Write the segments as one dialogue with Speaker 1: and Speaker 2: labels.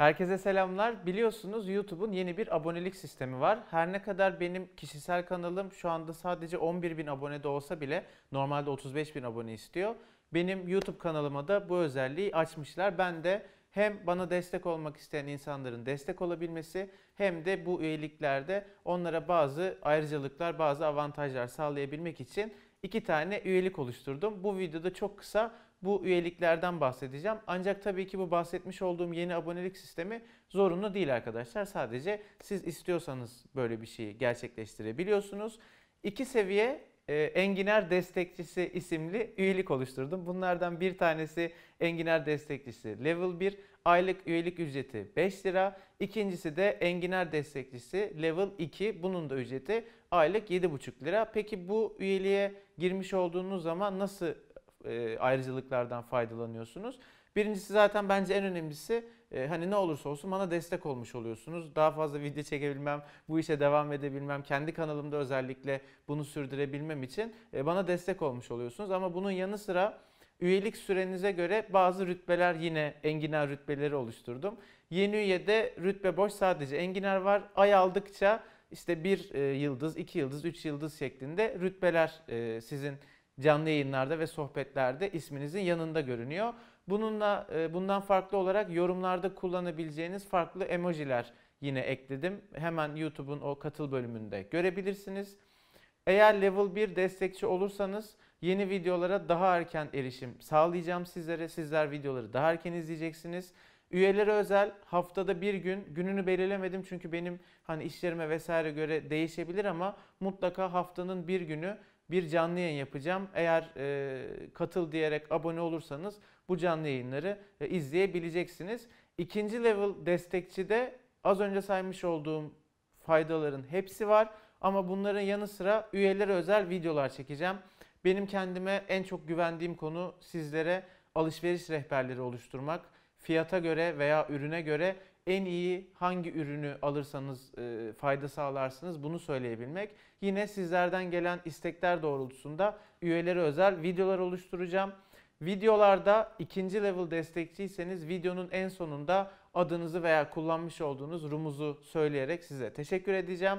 Speaker 1: Herkese selamlar. Biliyorsunuz YouTube'un yeni bir abonelik sistemi var. Her ne kadar benim kişisel kanalım şu anda sadece 11 bin abonede olsa bile normalde 35 bin abone istiyor. Benim YouTube kanalıma da bu özelliği açmışlar. Ben de hem bana destek olmak isteyen insanların destek olabilmesi hem de bu üyeliklerde onlara bazı ayrıcalıklar, bazı avantajlar sağlayabilmek için iki tane üyelik oluşturdum. Bu videoda çok kısa bu üyeliklerden bahsedeceğim. Ancak tabii ki bu bahsetmiş olduğum yeni abonelik sistemi zorunlu değil arkadaşlar. Sadece siz istiyorsanız böyle bir şeyi gerçekleştirebiliyorsunuz. İki seviye e, Enginar Destekçisi isimli üyelik oluşturdum. Bunlardan bir tanesi Enginer Destekçisi Level 1. Aylık üyelik ücreti 5 lira. İkincisi de Enginer Destekçisi Level 2. Bunun da ücreti aylık 7,5 lira. Peki bu üyeliğe girmiş olduğunuz zaman nasıl e, ayrıcalıklardan faydalanıyorsunuz. Birincisi zaten bence en önemlisi e, hani ne olursa olsun bana destek olmuş oluyorsunuz. Daha fazla video çekebilmem, bu işe devam edebilmem, kendi kanalımda özellikle bunu sürdürebilmem için e, bana destek olmuş oluyorsunuz. Ama bunun yanı sıra üyelik sürenize göre bazı rütbeler yine enginar rütbeleri oluşturdum. Yeni üyede rütbe boş sadece enginar var. Ay aldıkça işte bir yıldız, iki yıldız, üç yıldız şeklinde rütbeler sizin canlı yayınlarda ve sohbetlerde isminizin yanında görünüyor. Bununla e, bundan farklı olarak yorumlarda kullanabileceğiniz farklı emojiler yine ekledim. Hemen YouTube'un o katıl bölümünde görebilirsiniz. Eğer level 1 destekçi olursanız yeni videolara daha erken erişim sağlayacağım sizlere. Sizler videoları daha erken izleyeceksiniz. Üyelere özel haftada bir gün gününü belirlemedim çünkü benim hani işlerime vesaire göre değişebilir ama mutlaka haftanın bir günü bir canlı yayın yapacağım. Eğer e, katıl diyerek abone olursanız bu canlı yayınları e, izleyebileceksiniz. İkinci level destekçi de az önce saymış olduğum faydaların hepsi var. Ama bunların yanı sıra üyelere özel videolar çekeceğim. Benim kendime en çok güvendiğim konu sizlere alışveriş rehberleri oluşturmak. Fiyata göre veya ürüne göre en iyi hangi ürünü alırsanız e, fayda sağlarsınız bunu söyleyebilmek. Yine sizlerden gelen istekler doğrultusunda üyeleri özel videolar oluşturacağım. Videolarda ikinci level destekçiyseniz videonun en sonunda adınızı veya kullanmış olduğunuz rumuzu söyleyerek size teşekkür edeceğim.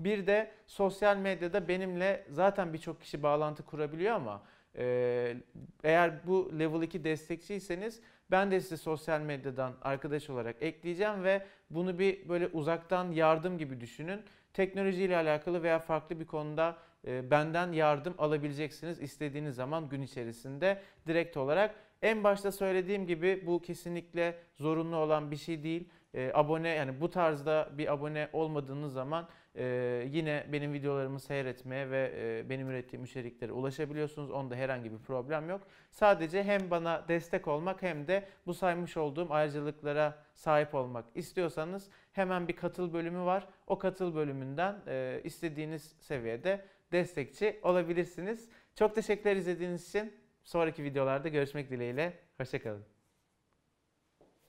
Speaker 1: Bir de sosyal medyada benimle zaten birçok kişi bağlantı kurabiliyor ama ee, eğer bu level 2 destekçiyseniz ben de sizi sosyal medyadan arkadaş olarak ekleyeceğim ve bunu bir böyle uzaktan yardım gibi düşünün. Teknolojiyle alakalı veya farklı bir konuda e, benden yardım alabileceksiniz istediğiniz zaman gün içerisinde direkt olarak. En başta söylediğim gibi bu kesinlikle zorunlu olan bir şey değil e, abone yani bu tarzda bir abone olmadığınız zaman e, yine benim videolarımı seyretmeye ve e, benim ürettiğim içeriklere ulaşabiliyorsunuz. Onda herhangi bir problem yok. Sadece hem bana destek olmak hem de bu saymış olduğum ayrıcalıklara sahip olmak istiyorsanız hemen bir katıl bölümü var. O katıl bölümünden e, istediğiniz seviyede destekçi olabilirsiniz. Çok teşekkürler izlediğiniz için. Sonraki videolarda görüşmek dileğiyle. Hoşçakalın.